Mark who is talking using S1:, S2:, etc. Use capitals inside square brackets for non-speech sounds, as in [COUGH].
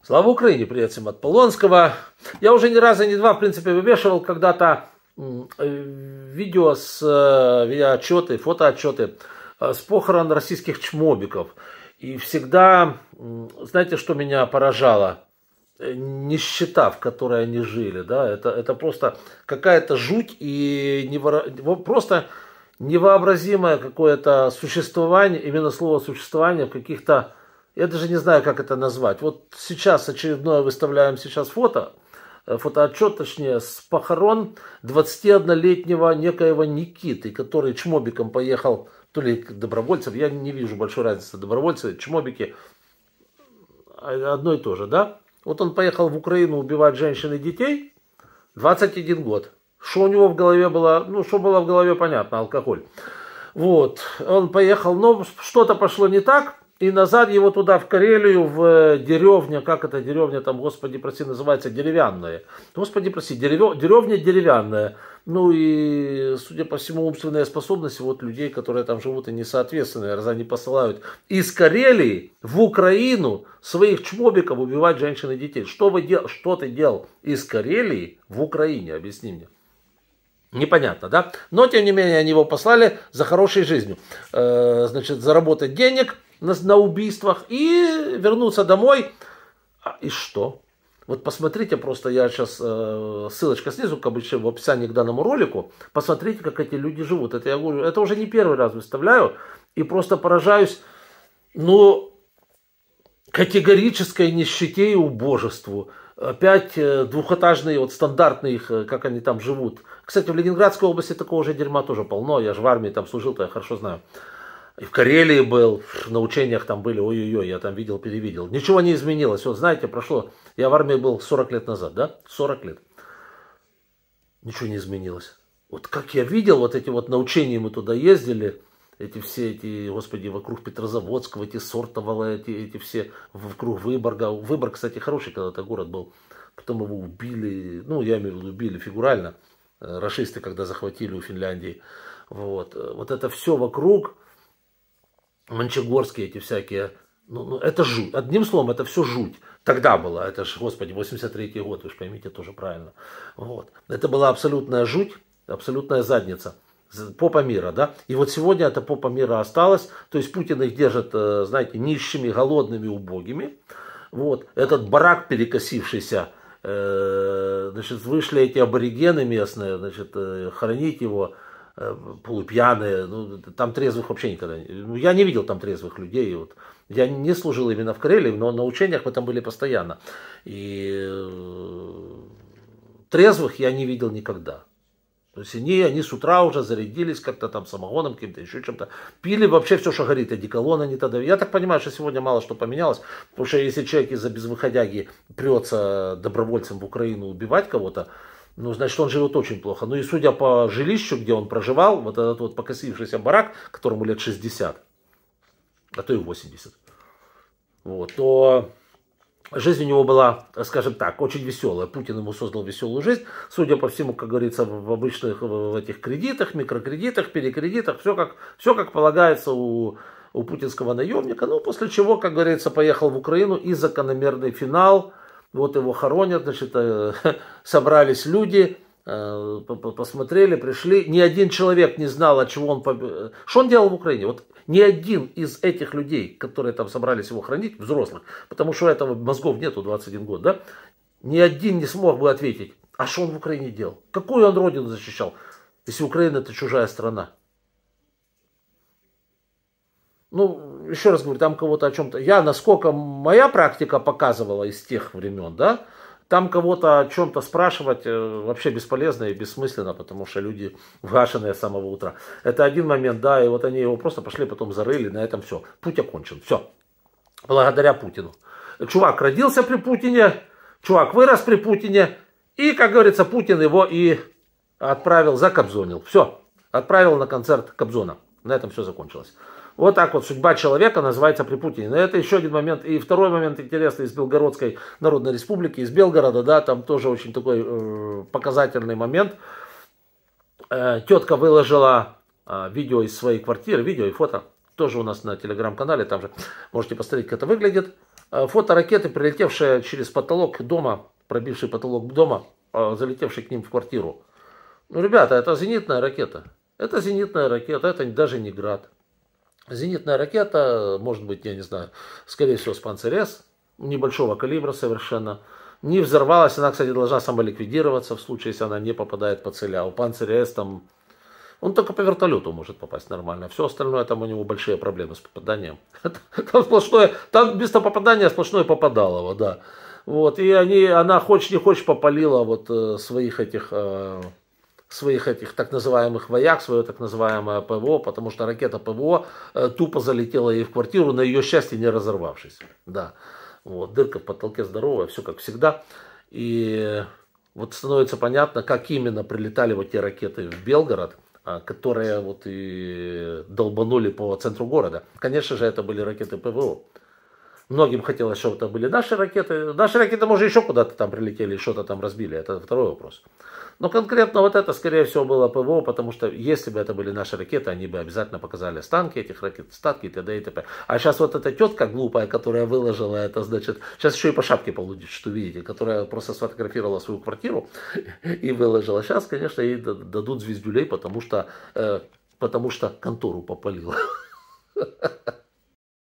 S1: Слава Украине, привет всем от Полонского. Я уже ни разу, ни два, в принципе, вывешивал когда-то э, видео с э, видеоотчеты, фотоотчеты э, с похорон российских чмобиков. И всегда, знаете, что меня поражало? Нищета, в которой они жили, да, это, это просто какая-то жуть и невор... просто невообразимое какое-то существование, именно слово существование в каких-то я даже не знаю, как это назвать. Вот сейчас очередное выставляем сейчас фото, э, фотоотчет, точнее, с похорон 21-летнего некоего Никиты, который чмобиком поехал, то ли добровольцев, я не вижу большой разницы, добровольцы, чмобики, а, одно и то же, да? Вот он поехал в Украину убивать женщин и детей, 21 год. Что у него в голове было, ну, что было в голове, понятно, алкоголь. Вот, он поехал, но что-то пошло не так, и назад его туда, в Карелию, в э, деревню, как это деревня там, господи, прости, называется, деревянная. Господи, прости, дерево, деревня деревянная. Ну и, судя по всему, умственные способности вот людей, которые там живут, и несоответственные, раз они посылают из Карелии в Украину своих чмобиков убивать женщин и детей. Что, вы дел... Что ты делал из Карелии в Украине, объясни мне. Непонятно, да? Но, тем не менее, они его послали за хорошей жизнью. Э, значит, заработать денег – на, на убийствах и вернуться домой. А, и что? Вот посмотрите просто, я сейчас, э, ссылочка снизу, как обычно, в описании к данному ролику. Посмотрите, как эти люди живут. Это я говорю, это уже не первый раз выставляю. И просто поражаюсь, ну, категорической нищете и убожеству. Опять э, двухэтажные, вот стандартные их, э, как они там живут. Кстати, в Ленинградской области такого же дерьма тоже полно. Я же в армии там служил, то я хорошо знаю. И в Карелии был, на учениях там были, ой-ой-ой, я там видел, перевидел. Ничего не изменилось. Вот знаете, прошло, я в армии был 40 лет назад, да? 40 лет. Ничего не изменилось. Вот как я видел, вот эти вот на учения мы туда ездили, эти все эти, господи, вокруг Петрозаводского, эти Сортовала, эти, эти все вокруг Выборга. Выборг, кстати, хороший когда-то город был. Потом его убили, ну, я имею в виду, убили фигурально. Э, Рашисты, когда захватили у Финляндии. Вот, э, вот это все вокруг, Мончегорские эти всякие. Ну, ну, это жуть. Одним словом, это все жуть. Тогда было, это же, господи, 83-й год, вы же поймите тоже правильно. Вот. Это была абсолютная жуть, абсолютная задница попа мира, да, и вот сегодня эта попа мира осталась, то есть Путин их держит, э, знаете, нищими, голодными, убогими, вот, этот барак перекосившийся, э, значит, вышли эти аборигены местные, значит, э, хранить его, Э, полупьяные, ну, там трезвых вообще никогда не... Ну, я не видел там трезвых людей, вот. Я не служил именно в Карелии, но на учениях мы там были постоянно. И э, трезвых я не видел никогда. То есть они, они с утра уже зарядились как-то там самогоном, каким-то еще чем-то. Пили вообще все, что горит, одеколон они тогда. Я так понимаю, что сегодня мало что поменялось, потому что если человек из-за безвыходяги прется добровольцем в Украину убивать кого-то, ну, значит, он живет очень плохо. Ну и судя по жилищу, где он проживал, вот этот вот покосившийся барак, которому лет 60, а то и 80, вот, то жизнь у него была, скажем так, очень веселая. Путин ему создал веселую жизнь. Судя по всему, как говорится, в обычных в этих кредитах, микрокредитах, перекредитах, все как, все как полагается у, у путинского наемника. Ну, после чего, как говорится, поехал в Украину и закономерный финал – вот его хоронят, значит, э, [LAUGHS] собрались люди, э, посмотрели, пришли. Ни один человек не знал, от чего он... Поб... Что он делал в Украине? Вот ни один из этих людей, которые там собрались его хранить, взрослых, потому что у этого мозгов нету 21 год, да? Ни один не смог бы ответить, а что он в Украине делал? Какую он родину защищал? Если Украина это чужая страна ну, еще раз говорю, там кого-то о чем-то, я, насколько моя практика показывала из тех времен, да, там кого-то о чем-то спрашивать э, вообще бесполезно и бессмысленно, потому что люди вгашенные с самого утра. Это один момент, да, и вот они его просто пошли, потом зарыли, на этом все. Путь окончен, все. Благодаря Путину. Чувак родился при Путине, чувак вырос при Путине, и, как говорится, Путин его и отправил, закобзонил. Все, отправил на концерт Кобзона. На этом все закончилось. Вот так вот судьба человека называется при Путине. Но это еще один момент. И второй момент интересный из Белгородской Народной Республики, из Белгорода, да, там тоже очень такой э, показательный момент. Э, тетка выложила э, видео из своей квартиры, видео и фото, тоже у нас на телеграм-канале, там же можете посмотреть, как это выглядит. Э, фото ракеты, прилетевшая через потолок дома, пробивший потолок дома, э, залетевший к ним в квартиру. Ну, ребята, это зенитная ракета. Это зенитная ракета, это даже не град. Зенитная ракета, может быть, я не знаю, скорее всего, с небольшого калибра совершенно, не взорвалась. Она, кстати, должна самоликвидироваться в случае, если она не попадает по цели. А У панциря там... Он только по вертолету может попасть нормально. Все остальное там у него большие проблемы с попаданием. [LAUGHS] Там сплошное... Там без попадания сплошное попадалово, да. Вот, и они, она хочешь не хочешь попалила вот э, своих этих э, своих этих так называемых вояк, свое так называемое ПВО, потому что ракета ПВО э, тупо залетела ей в квартиру, на ее счастье не разорвавшись. Да. Вот, дырка в потолке здоровая, все как всегда. И вот становится понятно, как именно прилетали вот те ракеты в Белгород, а, которые вот и долбанули по центру города. Конечно же, это были ракеты ПВО. Многим хотелось, чтобы это были наши ракеты. Наши ракеты, может, еще куда-то там прилетели, что-то там разбили. Это второй вопрос. Но конкретно вот это, скорее всего, было ПВО, потому что если бы это были наши ракеты, они бы обязательно показали станки этих ракет, статки и т.д. и т.п. А сейчас вот эта тетка глупая, которая выложила это, значит, сейчас еще и по шапке получит, что видите, которая просто сфотографировала свою квартиру [LAUGHS] и выложила. Сейчас, конечно, ей дадут звездюлей, потому что, э, потому что контору попалила. [LAUGHS]